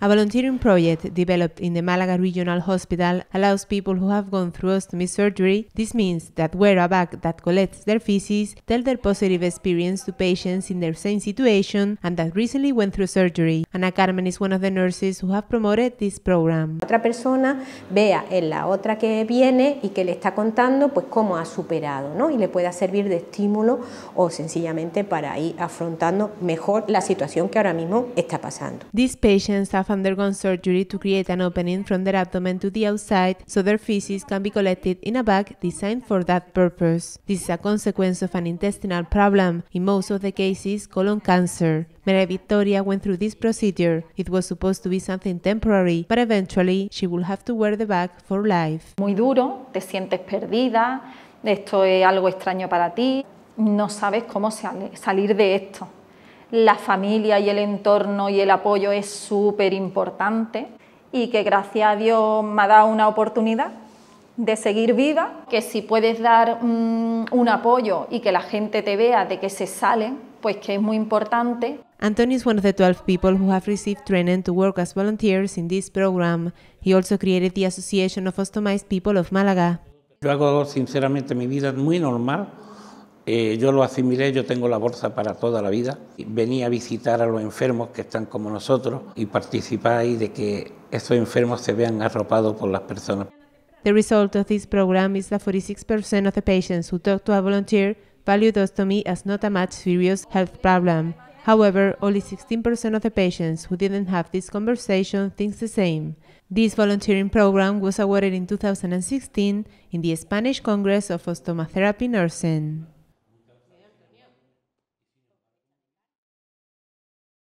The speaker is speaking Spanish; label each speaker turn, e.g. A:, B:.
A: A volunteering project developed in the Malaga Regional Hospital allows people who have gone through ostomy surgery. This means that wear a bag that collects their feces, tell their positive experience to patients in their same situation and that recently went through surgery. Ana Carmen is one of the nurses who have promoted this program. Otra persona vea en la otra que viene y que le
B: está contando pues cómo ha superado, ¿no? Y le pueda servir de estímulo o sencillamente para ir afrontando mejor la situación que ahora mismo está pasando.
A: These patients have have undergone surgery to create an opening from their abdomen to the outside so their feces can be collected in a bag designed for that purpose. This is a consequence of an intestinal problem, in most of the cases colon cancer. Maria Victoria went through this procedure. It was supposed to be something temporary, but eventually she will have to wear the bag for life. Muy duro,
C: te sientes perdida, esto es algo extraño para ti, no sabes cómo salir de esto. la familia y el entorno y el apoyo es súper importante y que gracias a Dios me ha dado una oportunidad de seguir viva, que si puedes dar mm, un, apoyo y que la gente te vea de que se salen, pues que es muy importante.
A: Antonio is one of the 12 people who have received training to work as volunteers in this program. He also created the Association of Ostomized People of Málaga.
D: Yo hago sinceramente mi vida muy normal, eh, yo lo asimilé, yo tengo la bolsa para toda la vida. Venía a visitar a los enfermos que están como nosotros y participar de que esos enfermos se vean arropados por las personas.
A: The result of this program is that 46% of the patients who talk to a volunteer value ostomy as not a much serious health problem. However, only 16% of the patients who didn't have this conversation think the same. This volunteering program was awarded in 2016 in the Spanish Congress of Ostomatherapy Nursing.